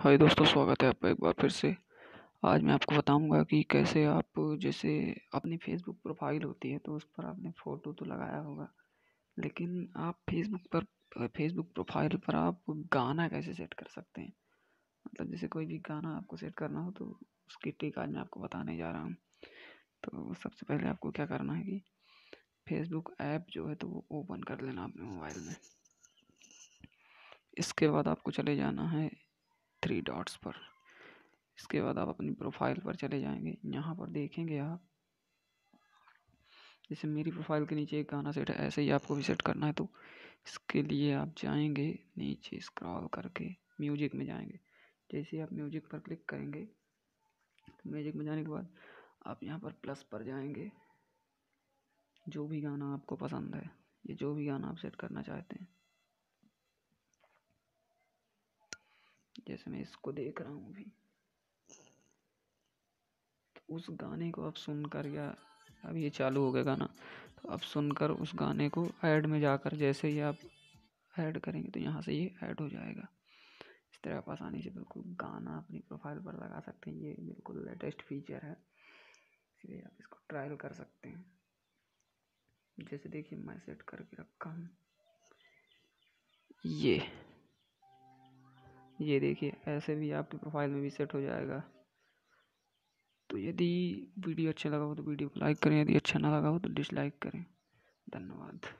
हाय दोस्तों स्वागत है आपका एक बार फिर से आज मैं आपको बताऊंगा कि कैसे आप जैसे अपनी फेसबुक प्रोफाइल होती है तो उस पर आपने फ़ोटो तो लगाया होगा लेकिन आप फेसबुक पर फेसबुक प्रोफाइल पर आप गाना कैसे सेट कर सकते हैं मतलब जैसे कोई भी गाना आपको सेट करना हो तो उसकी ट्रिक आज मैं आपको बताने जा रहा हूँ तो सबसे पहले आपको क्या करना है कि फेसबुक ऐप जो है तो वो ओपन कर लेना अपने मोबाइल में इसके बाद आपको चले जाना है थ्री डॉट्स पर इसके बाद आप अपनी प्रोफाइल पर चले जाएंगे यहाँ पर देखेंगे आप जैसे मेरी प्रोफाइल के नीचे एक गाना सेट है ऐसे ही आपको भी सेट करना है तो इसके लिए आप जाएंगे नीचे स्क्रॉल करके म्यूजिक में जाएंगे जैसे आप म्यूजिक पर क्लिक करेंगे तो म्यूजिक में जाने के बाद आप यहाँ पर प्लस पर जाएंगे जो भी गाना आपको पसंद है ये जो भी गाना आप सेट करना चाहते हैं जैसे मैं इसको देख रहा हूँ अभी तो उस गाने को आप सुनकर या अब ये चालू हो गया गाना तो आप सुनकर उस गाने को ऐड में जाकर जैसे ही आप ऐड करेंगे तो यहाँ से ये ऐड हो जाएगा इस तरह आप आसानी से बिल्कुल गाना अपनी प्रोफाइल पर लगा सकते हैं ये बिल्कुल लेटेस्ट फीचर है इसलिए आप इसको ट्रायल कर सकते हैं जैसे देखिए मैं सेट करके रखा हूँ ये ये देखिए ऐसे भी आपकी प्रोफाइल में भी सेट हो जाएगा तो यदि वीडियो अच्छा लगा हो तो वीडियो को लाइक करें यदि अच्छा ना लगा हो तो डिसलाइक करें धन्यवाद